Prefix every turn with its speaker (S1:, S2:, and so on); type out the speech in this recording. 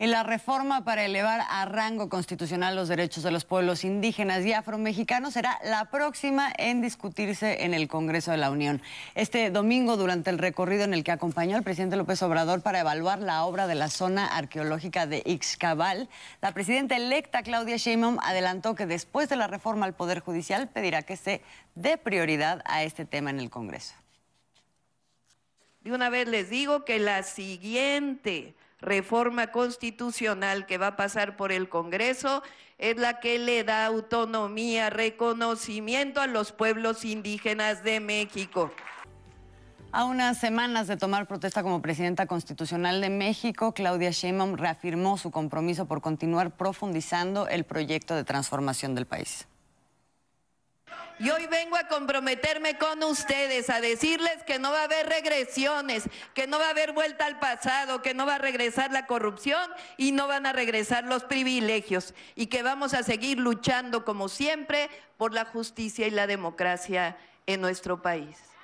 S1: en la reforma para elevar a rango constitucional los derechos de los pueblos indígenas y afromexicanos será la próxima en discutirse en el Congreso de la Unión. Este domingo, durante el recorrido en el que acompañó al presidente López Obrador para evaluar la obra de la zona arqueológica de Ixcabal, la presidenta electa Claudia Sheinbaum adelantó que después de la reforma al Poder Judicial pedirá que se dé prioridad a este tema en el Congreso. De
S2: una vez les digo que la siguiente reforma constitucional que va a pasar por el Congreso es la que le da autonomía, reconocimiento a los pueblos indígenas de México.
S1: A unas semanas de tomar protesta como presidenta constitucional de México, Claudia Sheinbaum reafirmó su compromiso por continuar profundizando el proyecto de transformación del país.
S2: Y hoy vengo a comprometerme con ustedes, a decirles que no va a haber regresiones, que no va a haber vuelta al pasado, que no va a regresar la corrupción y no van a regresar los privilegios. Y que vamos a seguir luchando, como siempre, por la justicia y la democracia en nuestro país.